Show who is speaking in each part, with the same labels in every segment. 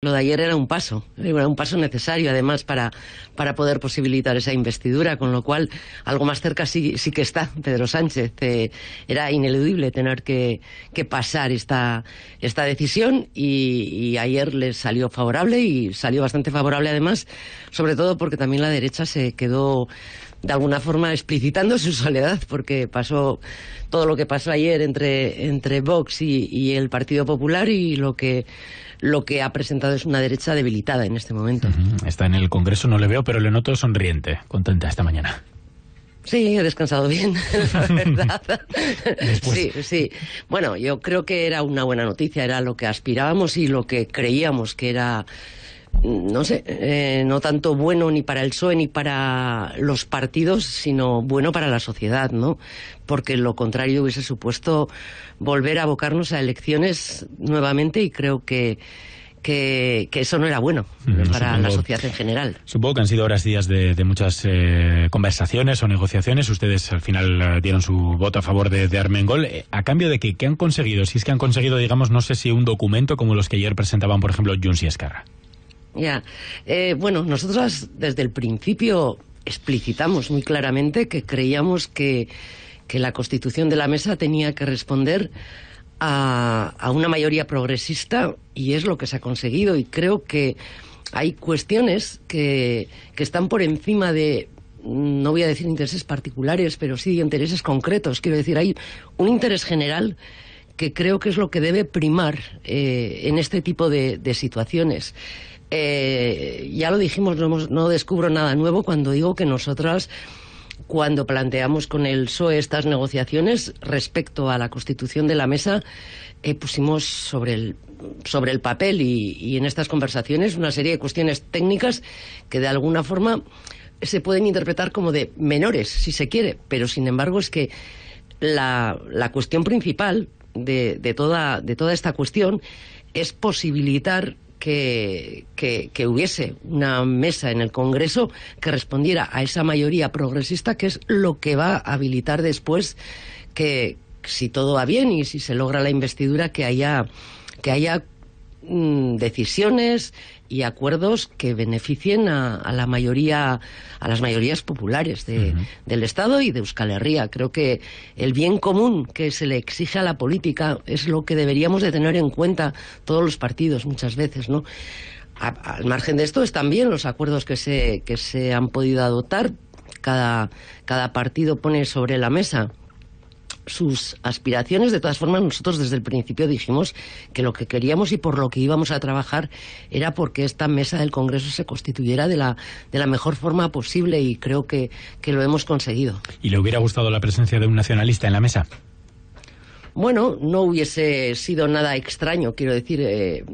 Speaker 1: Lo de ayer era un paso, era un paso necesario además para, poder posibilitar esa investidura, con lo cual algo más cerca sí, que está Pedro Sánchez. Eh, era ineludible tener que, pasar esta, esta decisión y, ayer le salió favorable y salió bastante favorable además, sobre todo porque también la derecha se quedó de alguna forma explicitando su soledad, porque pasó todo lo que pasó ayer entre, entre Vox y el Partido Popular y lo que lo que ha presentado es una derecha debilitada en este momento.
Speaker 2: Está en el Congreso, no le veo, pero le noto sonriente, contenta esta mañana.
Speaker 1: Sí, he descansado bien, la verdad. sí, sí. Bueno, yo creo que era una buena noticia, era lo que aspirábamos y lo que creíamos que era Mm, no sé, eh, no tanto bueno ni para el PSOE ni para los partidos, sino bueno para la sociedad, ¿no? Porque lo contrario hubiese supuesto volver a abocarnos a elecciones nuevamente y creo que que, eso no era bueno para la sociedad en general.
Speaker 2: Supongo que han sido horas días de, muchas eh, conversaciones o negociaciones. Ustedes al final eh, dieron su voto a favor de, de Armengol. ¿A cambio de que, ¿Qué han conseguido? Si es que han conseguido, digamos, no sé si un documento como los que ayer presentaban, por ejemplo, Junts y Escarra.
Speaker 1: Ya. Eh, bueno, nosotros desde el principio explicitamos muy claramente que creíamos que, la constitución de la mesa tenía que responder a, una mayoría progresista y es lo que se ha conseguido. Y creo que hay cuestiones que, que están por encima de no voy a decir intereses particulares, pero sí de intereses concretos. Quiero decir, hay un interés general que creo que es lo que debe primar eh, en este tipo de situaciones. Eh, ya lo dijimos, no, descubro nada nuevo cuando digo que nosotras cuando planteamos con el PSOE estas negociaciones respecto a la constitución de la mesa, eh, pusimos sobre el, sobre el papel y, en estas conversaciones una serie de cuestiones técnicas que de alguna forma se pueden interpretar como de menores, si se quiere, pero sin embargo es que la, la cuestión principal de, de, toda, de toda esta cuestión es posibilitar que, hubiese una mesa en el Congreso que respondiera a esa mayoría progresista, que es lo que va a habilitar después que, si todo va bien y si se logra la investidura, que haya, que haya mm, decisiones y acuerdos que beneficien a, a, la mayoría, a las mayorías populares del Estado y de Euskal Herria. Creo que el bien común que se le exige a la política es lo que deberíamos de tener en cuenta todos los partidos muchas veces, ¿no? al margen de esto están bien los acuerdos que se, que se han podido adoptar. cada partido pone sobre la mesa sus aspiraciones. De todas formas, nosotros desde el principio dijimos que lo que queríamos y por lo que íbamos a trabajar era porque esta mesa del Congreso se constituyera de la, de la mejor forma posible y creo que, que lo hemos conseguido.
Speaker 2: ¿Y le hubiera gustado la presencia de un nacionalista en la mesa?
Speaker 1: Bueno, no hubiese sido nada extraño, quiero decir, eh,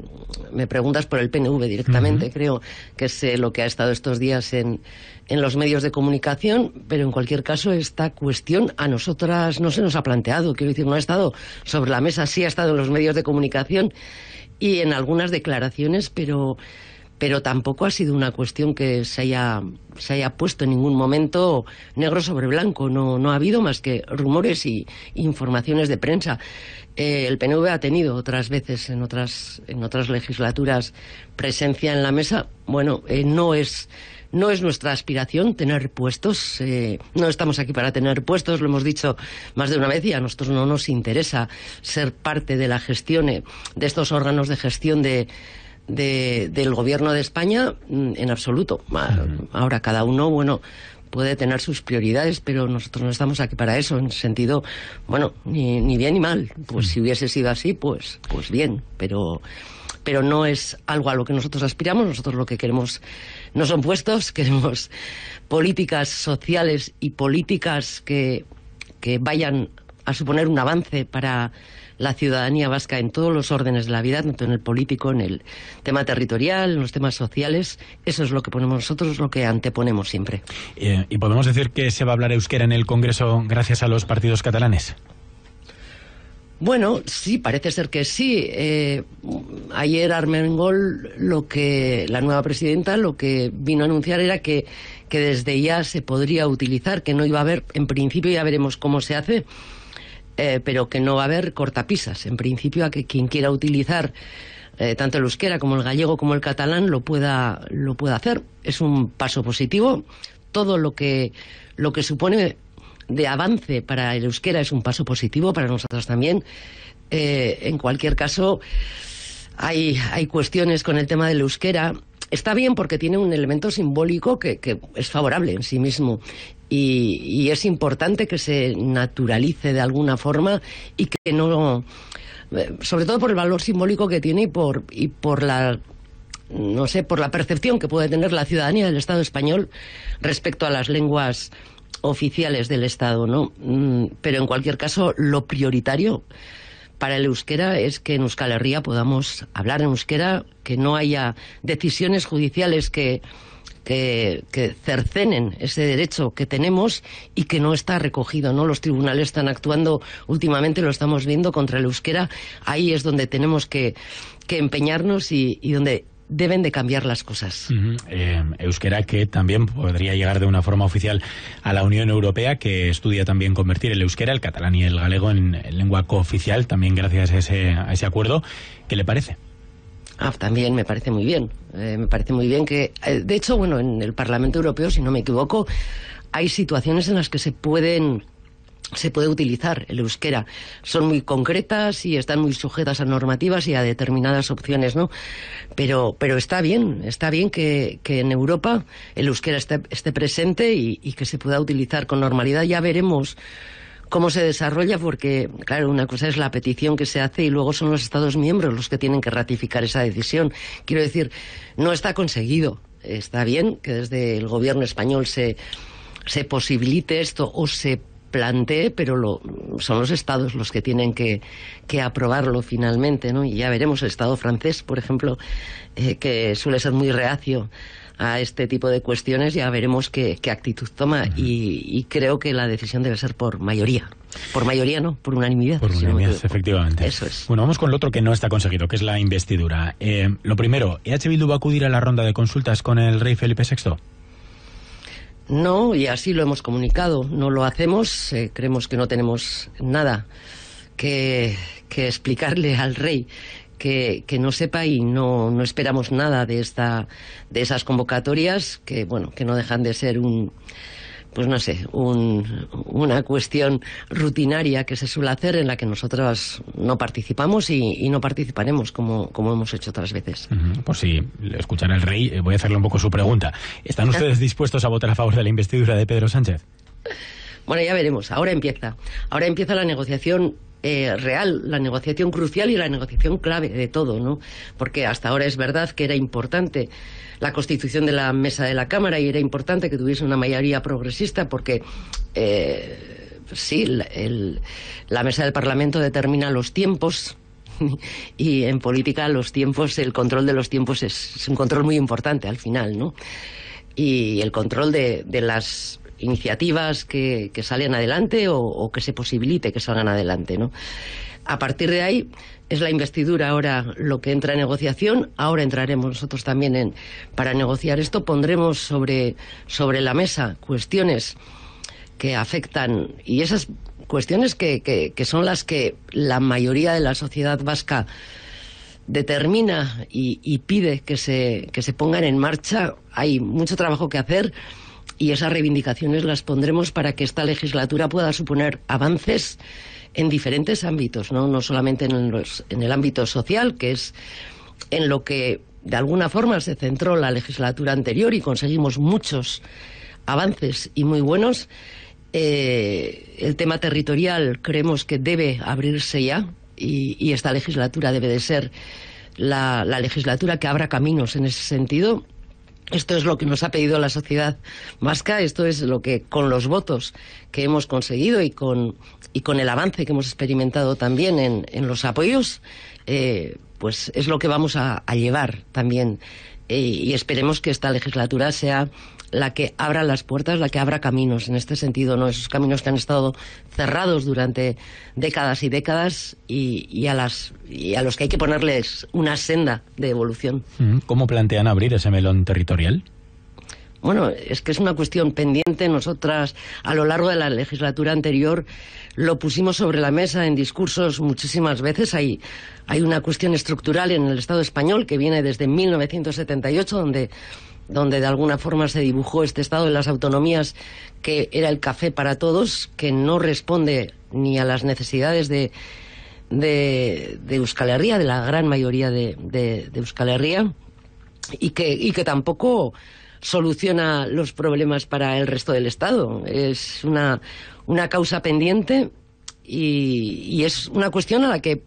Speaker 1: me preguntas por el PNV directamente, creo que es lo que ha estado estos días en, en los medios de comunicación, pero en cualquier caso esta cuestión a nosotras no se nos ha planteado, quiero decir, no ha estado sobre la mesa, sí ha estado en los medios de comunicación y en algunas declaraciones, pero pero tampoco ha sido una cuestión que se haya, puesto en ningún momento negro sobre blanco. No, ha habido más que rumores y informaciones de prensa. Eh, el PNV ha tenido otras veces en otras, legislaturas presencia en la mesa. Bueno, eh, no es nuestra aspiración tener puestos. Eh, no estamos aquí para tener puestos, lo hemos dicho más de una vez y a nosotros no nos interesa ser parte de la gestión, de estos órganos de gestión de, del gobierno de España mm, en absoluto. Ahora cada uno, bueno, puede tener sus prioridades, pero nosotros no estamos aquí para eso, en sentido, bueno, ni, bien ni mal. Pues si hubiese sido así, pues, pues bien, pero pero no es algo a lo que nosotros aspiramos. Nosotros lo que queremos no son puestos, queremos políticas sociales y políticas que, que vayan a suponer un avance para la ciudadanía vasca en todos los órdenes de la vida, tanto en el político, en el tema territorial, en los temas sociales. Eso es lo que ponemos nosotros, lo que anteponemos siempre.
Speaker 2: Eh, ¿Y podemos decir que se va a hablar euskera en el Congreso gracias a los partidos catalanes?
Speaker 1: Bueno, sí, parece ser que sí. Eh, ayer Armengol, lo que la nueva presidenta, lo que vino a anunciar era que, que desde ya se podría utilizar, que no iba a haber, en principio ya veremos cómo se hace, eh, pero que no va a haber cortapisas. En principio, a que quien quiera utilizar eh, tanto el euskera como el gallego como el catalán lo pueda, lo pueda hacer. Es un paso positivo. Todo lo que, lo que supone de avance para el euskera es un paso positivo para nosotros también. Eh, en cualquier caso, hay, cuestiones con el tema del euskera. Está bien porque tiene un elemento simbólico que es favorable en sí mismo y, es importante que se naturalice de alguna forma y que no eh, sobre todo por el valor simbólico que tiene y por y por la no sé por la percepción que puede tener la ciudadanía del Estado español respecto a las lenguas oficiales del Estado, ¿no? Mm, pero en cualquier caso, lo prioritario para el euskera es que en Euskal Herria podamos hablar en euskera, que no haya decisiones judiciales que que, cercenen ese derecho que tenemos y que no está recogido. ¿no? Los tribunales están actuando últimamente, lo estamos viendo contra el euskera. Ahí es donde tenemos que, empeñarnos y, donde deben de cambiar las cosas.
Speaker 2: Eh, euskera que también podría llegar de una forma oficial a la Unión Europea, que estudia también convertir el euskera, el catalán y el galego en, lengua cooficial, también gracias a ese, a ese acuerdo. ¿Qué le parece? Ah, también me parece muy bien.
Speaker 1: Eh, me parece muy bien que, eh, de hecho, bueno, en el Parlamento Europeo, si no me equivoco, hay situaciones en las que se pueden se puede utilizar el euskera. Son muy concretas y están muy sujetas a normativas y a determinadas opciones, ¿no? Pero, pero está bien, está bien que, en Europa el euskera esté, esté presente y que se pueda utilizar con normalidad. Ya veremos cómo se desarrolla, porque, claro, una cosa es la petición que se hace y luego son los Estados miembros los que tienen que ratificar esa decisión. Quiero decir, no está conseguido. Está bien que desde el gobierno español se, se posibilite esto o se plantee, pero son los estados los que tienen que, aprobarlo finalmente, ¿no? Y ya veremos el estado francés, por ejemplo, eh, que suele ser muy reacio a este tipo de cuestiones, ya veremos qué, actitud toma. Y, creo que la decisión debe ser por mayoría. Por mayoría no, por unanimidad. Por unanimidad,
Speaker 2: efectivamente. Eso es. Bueno, vamos con lo otro que no está conseguido, que es la investidura. Eh, lo primero, ¿EH Bildu va a acudir a la ronda de consultas con el rey Felipe VI?
Speaker 1: No, y así lo hemos comunicado. No lo hacemos, eh, creemos que no tenemos nada que, que explicarle al rey que, no sepa y no, no esperamos nada de, esta, de esas convocatorias, que, bueno, que no dejan de ser un pues no sé, una cuestión rutinaria que se suele hacer en la que nosotros
Speaker 2: no participamos y, no participaremos como, como, hemos hecho otras veces. Por pues si escuchan al rey, eh, voy a hacerle un poco su pregunta. ¿Están ustedes dispuestos a votar a favor de la investidura de Pedro Sánchez?
Speaker 1: Bueno, ya veremos. Ahora empieza. Ahora empieza la negociación eh, real, la negociación crucial y la negociación clave de todo, ¿no? Porque hasta ahora es verdad que era importante la constitución de la mesa de la Cámara y era importante que tuviese una mayoría progresista porque eh, sí, la mesa del Parlamento determina los tiempos y en política los tiempos, el control de los tiempos es, un control muy importante al final, ¿no? Y el control de las iniciativas que, salen adelante o, que se posibilite que salgan adelante. A partir de ahí es la investidura ahora lo que entra en negociación. Ahora entraremos nosotros también en, para negociar esto. Pondremos sobre, sobre la mesa cuestiones que afectan y esas cuestiones que, son las que la mayoría de la sociedad vasca determina y, pide que se, que se pongan en marcha. Hay mucho trabajo que hacer y esas reivindicaciones las pondremos para que esta legislatura pueda suponer avances en diferentes ámbitos, no, no solamente en, el ámbito social, que es en lo que de alguna forma se centró la legislatura anterior y conseguimos muchos avances y muy buenos. Eh, el tema territorial creemos que debe abrirse ya y, esta legislatura debe de ser la, legislatura que abra caminos en ese sentido esto es lo que nos ha pedido la sociedad vasca, esto es lo que con los votos que hemos conseguido y con, y con el avance que hemos experimentado también en, los apoyos, eh, pues es lo que vamos a, llevar también. Eh, y esperemos que esta legislatura sea la que abra las puertas, la que abra caminos en este sentido, ¿no? Esos caminos que han estado cerrados durante décadas y décadas y, a, las, a los que hay que ponerles una senda de evolución.
Speaker 2: ¿Cómo plantean abrir ese melón territorial?
Speaker 1: bueno, es que es una cuestión pendiente. Nosotras, a lo largo de la legislatura anterior, lo pusimos sobre la mesa en discursos muchísimas veces. Hay, hay una cuestión estructural en el Estado español que viene desde 1978, donde donde de alguna forma se dibujó este estado de las autonomías que era el café para todos, que no responde ni a las necesidades de, de, de Euskal Herria, de la gran mayoría de, Euskal Herria, y que, tampoco soluciona los problemas para el resto del Estado. Es una, causa pendiente y, es una cuestión a la que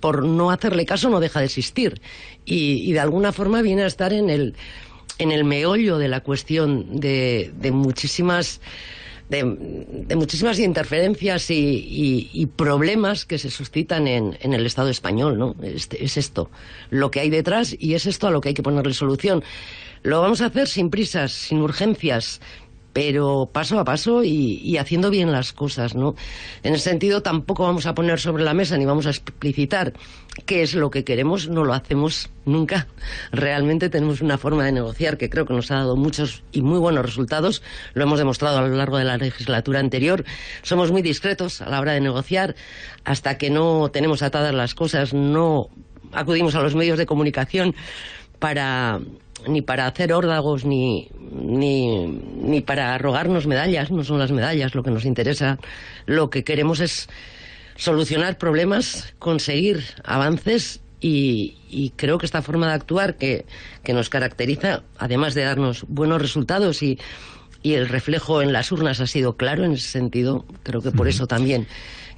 Speaker 1: por no hacerle caso no deja de existir y, y de alguna forma viene a estar en el en el meollo de la cuestión de, de muchísimas de, muchísimas interferencias y, problemas que se suscitan en, el Estado español, ¿no? Este, es esto lo que hay detrás y es esto a lo que hay que ponerle solución. Lo vamos a hacer sin prisas, sin urgencias, pero paso a paso y, haciendo bien las cosas, ¿no? En el sentido, tampoco vamos a poner sobre la mesa ni vamos a explicitar qué es lo que queremos, no lo hacemos nunca. Realmente tenemos una forma de negociar que creo que nos ha dado muchos y muy buenos resultados, lo hemos demostrado a lo largo de la legislatura anterior. Somos muy discretos a la hora de negociar, hasta que no tenemos atadas las cosas, no acudimos a los medios de comunicación ni para hacer órdagos ni, ni, para rogarnos medallas, no son las medallas lo que nos interesa, lo que queremos es solucionar problemas, conseguir avances y, creo que esta forma de actuar que, nos caracteriza, además de darnos buenos resultados y, y, el reflejo en las urnas ha sido claro en ese sentido, creo que por eso también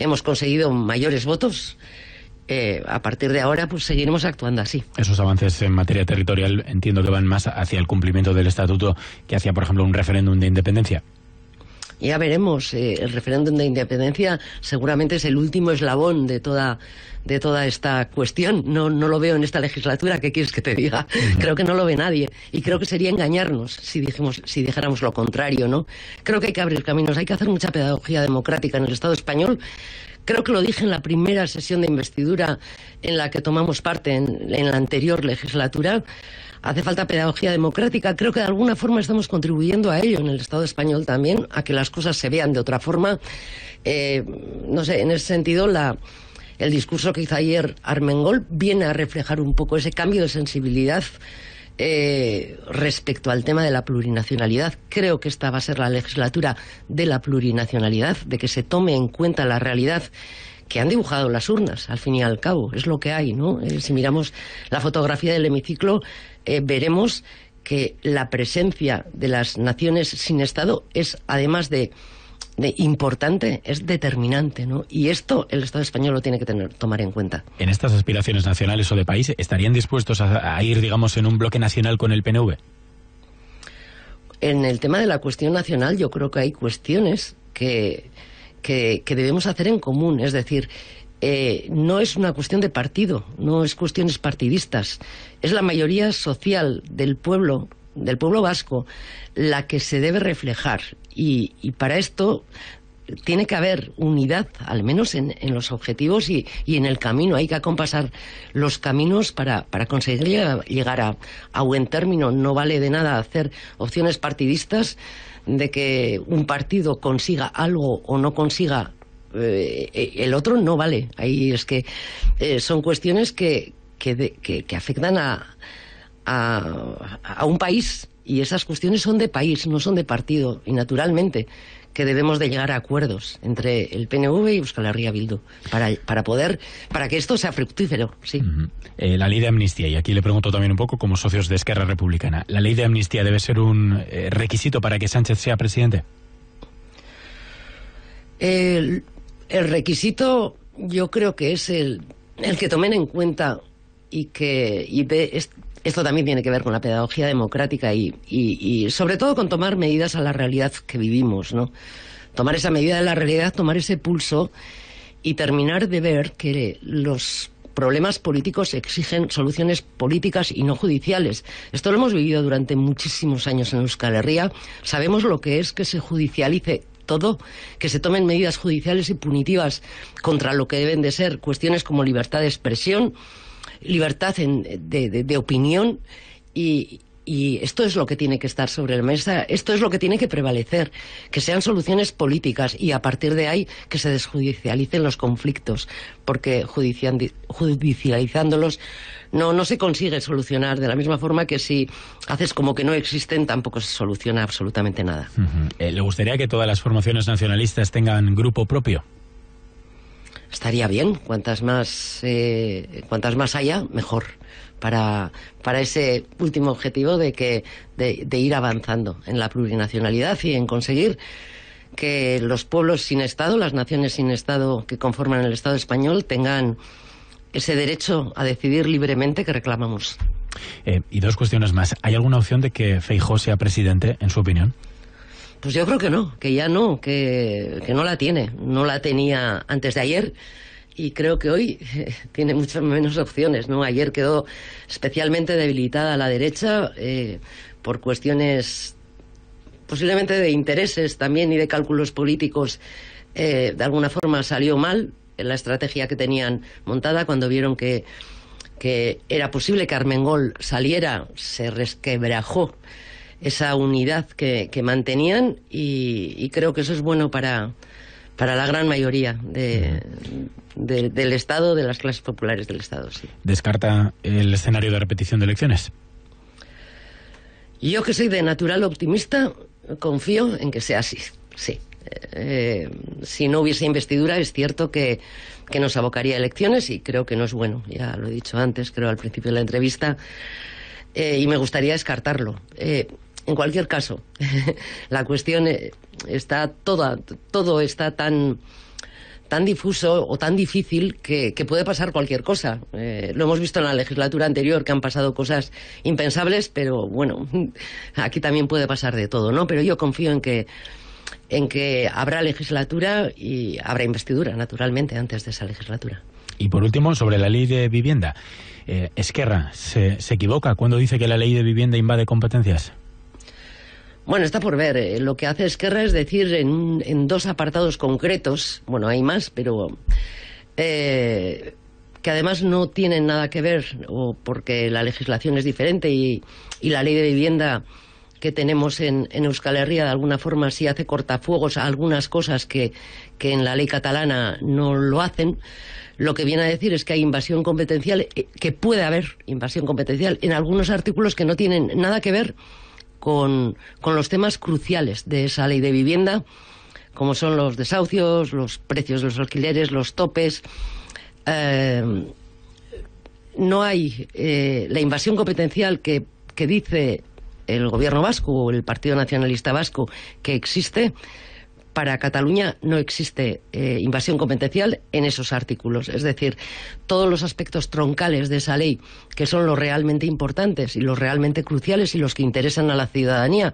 Speaker 1: hemos conseguido mayores votos
Speaker 2: eh, a partir de ahora pues seguiremos actuando así. Esos avances en materia territorial entiendo que van más hacia el cumplimiento del estatuto que hacia, por ejemplo, un referéndum de independencia.
Speaker 1: Ya veremos, eh, el referéndum de independencia seguramente es el último eslabón de toda, esta cuestión. No, lo veo en esta legislatura, ¿qué quieres que te diga? Creo que no lo ve nadie y creo que sería engañarnos si, si dijéramos lo contrario, ¿no? Creo que hay que abrir caminos, hay que hacer mucha pedagogía democrática en el Estado español Creo que lo dije en la primera sesión de investidura en la que tomamos parte en, la anterior legislatura. Hace falta pedagogía democrática. Creo que de alguna forma estamos contribuyendo a ello en el Estado español también, a que las cosas se vean de otra forma. Eh, no sé, en ese sentido, el discurso que hizo ayer Armengol viene a reflejar un poco ese cambio de sensibilidad eh, respecto al tema de la plurinacionalidad. Creo que esta va a ser la legislatura de la plurinacionalidad, de que se tome en cuenta la realidad que han dibujado las urnas, al fin y al cabo. Es lo que hay, ¿no? Eh, si miramos la fotografía del hemiciclo, eh, veremos que la presencia de las naciones sin Estado es, además de de importante, es determinante, ¿no? Y esto el Estado español lo tiene que tener,
Speaker 2: tomar en cuenta. ¿En estas aspiraciones nacionales o de país estarían dispuestos a, ir, digamos, en un bloque nacional con el PNV?
Speaker 1: En el tema de la cuestión nacional yo creo que hay cuestiones que, que, debemos hacer en común, es decir, eh, no es una cuestión de partido, no es cuestiones partidistas, es la mayoría social del pueblo del pueblo vasco la que se debe reflejar y, para esto tiene que haber unidad, al menos en, los objetivos y, en el camino. Hay que acompasar los caminos para, para conseguir llegar a, buen término. No vale de nada hacer opciones partidistas de que un partido consiga algo o no consiga eh, eh, el otro, no vale. Ahí es que eh, son cuestiones que, que, afectan a un país y esas cuestiones son de país, no son de partido. Y naturalmente que debemos de llegar a acuerdos entre el PNV y Euskal Herria Bildu para, para poder para que esto sea fructífero, sí.
Speaker 2: Eh, la ley de amnistía y aquí le pregunto también un poco como socios de Esquerra Republicana, la ley de amnistía debe ser un eh, requisito para que Sánchez sea presidente.
Speaker 1: El, el, requisito yo creo que es el, el que tomen en cuenta y que y ve, esto también tiene que ver con la pedagogía democrática y, sobre todo con tomar medidas a la realidad que vivimos, ¿no? Tomar esa medida de la realidad, tomar ese pulso y terminar de ver que los problemas políticos exigen soluciones políticas y no judiciales. Esto lo hemos vivido durante muchísimos años en Euskal Herria. Sabemos lo que es que se judicialice todo, que se tomen medidas judiciales y punitivas contra lo que deben de ser cuestiones como libertad de expresión, libertad de, opinión y, esto es lo que tiene que estar sobre la mesa, esto es lo que tiene que prevalecer, que sean soluciones políticas y a partir de ahí que se desjudicialicen los conflictos, porque judicializándolos no, no se consigue solucionar de la misma forma que si haces como que no existen tampoco se soluciona absolutamente nada.
Speaker 2: Eh, ¿Le gustaría que todas las formaciones nacionalistas tengan grupo propio? estaría bien. Cuantas
Speaker 1: más, eh, cuantas más haya, mejor. Para, para ese último objetivo de, que, de, ir avanzando en la plurinacionalidad y en conseguir que los pueblos sin Estado, las naciones sin Estado que conforman el Estado español, tengan ese derecho a decidir libremente que reclamamos.
Speaker 2: Eh, y dos cuestiones más. ¿Hay alguna opción de que Feijó sea presidente, en su opinión?
Speaker 1: Pues yo creo que no, que ya no, que, no la tiene. No la tenía antes de ayer y creo que hoy tiene muchas menos opciones. Ayer quedó especialmente debilitada la derecha eh, por cuestiones posiblemente de intereses también y de cálculos políticos. Eh, de alguna forma salió mal la estrategia que tenían montada cuando vieron que, que era posible que Armengol saliera, se resquebrajó esa unidad que, mantenían y, creo que eso es bueno para, para la gran mayoría del Estado, de las clases populares del Estado. Sí.
Speaker 2: ¿Descarta el escenario de repetición de elecciones?
Speaker 1: Yo que soy de natural optimista, confío en que sea así, sí. Eh, si no hubiese investidura, es cierto que, nos abocaría a elecciones y creo que no es bueno. Ya lo he dicho antes, creo al principio de la entrevista, eh, y me gustaría descartarlo. Eh, en cualquier caso, la cuestión eh, está toda, todo está tan tan difuso o tan difícil que, puede pasar cualquier cosa. Eh, lo hemos visto en la legislatura anterior que han pasado cosas impensables, pero bueno, aquí también puede pasar de todo, ¿no? Pero yo confío en que en que habrá legislatura y habrá investidura, naturalmente, antes de esa legislatura.
Speaker 2: Y por último, sobre la ley de vivienda. Eh, Esquerra, ¿se equivoca cuando dice que la ley de vivienda invade competencias?
Speaker 1: Bueno, está por ver. Eh. Lo que hace Esquerra es decir en, dos apartados concretos, bueno, hay más, pero eh, que además no tienen nada que ver, o porque la legislación es diferente y, la ley de vivienda que tenemos en, Euskal Herria de alguna forma sí hace cortafuegos a algunas cosas que, que en la ley catalana no lo hacen. Lo que viene a decir es que hay invasión competencial, eh, que puede haber invasión competencial en algunos artículos que no tienen nada que ver con, los temas cruciales de esa ley de vivienda, como son los desahucios, los precios de los alquileres, los topes. Eh, no hay eh, la invasión competencial que dice el gobierno vasco o el Partido Nacionalista Vasco que existe para Cataluña no existe eh, invasión competencial en esos artículos. Es decir, todos los aspectos troncales de esa ley, que son los realmente importantes y los realmente cruciales y los que interesan a la ciudadanía,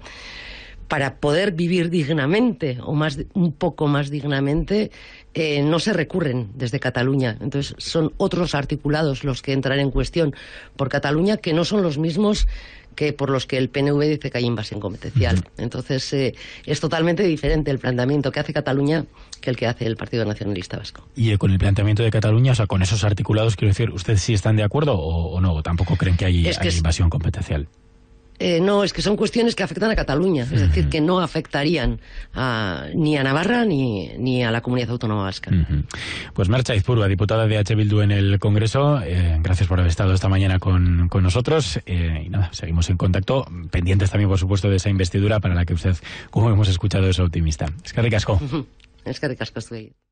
Speaker 1: para poder vivir dignamente o más, un poco más dignamente, eh, no se recurren desde Cataluña. Entonces son otros articulados los que entran en cuestión por Cataluña que no son los mismos que por los que el PNV dice que hay invasión competencial. Entonces, eh, es totalmente diferente el planteamiento que hace Cataluña que el que hace el Partido Nacionalista Vasco.
Speaker 2: Y eh, con el planteamiento de Cataluña, o sea, con esos articulados, quiero decir, ¿ustedes sí están de acuerdo o, no? ¿Tampoco creen que que hay invasión competencial?
Speaker 1: Eh, no, es que son cuestiones que afectan a Cataluña, es decir, que no afectarían
Speaker 2: ni a Navarra ni, a la comunidad autónoma vasca. Pues Marcha Izpurba, diputada de H. Bildu en el Congreso, eh, gracias por haber estado esta mañana con, nosotros eh, y nada, seguimos en contacto, pendientes también, por supuesto, de esa investidura para la que usted, como hemos escuchado, es optimista. Es que ricasco. Es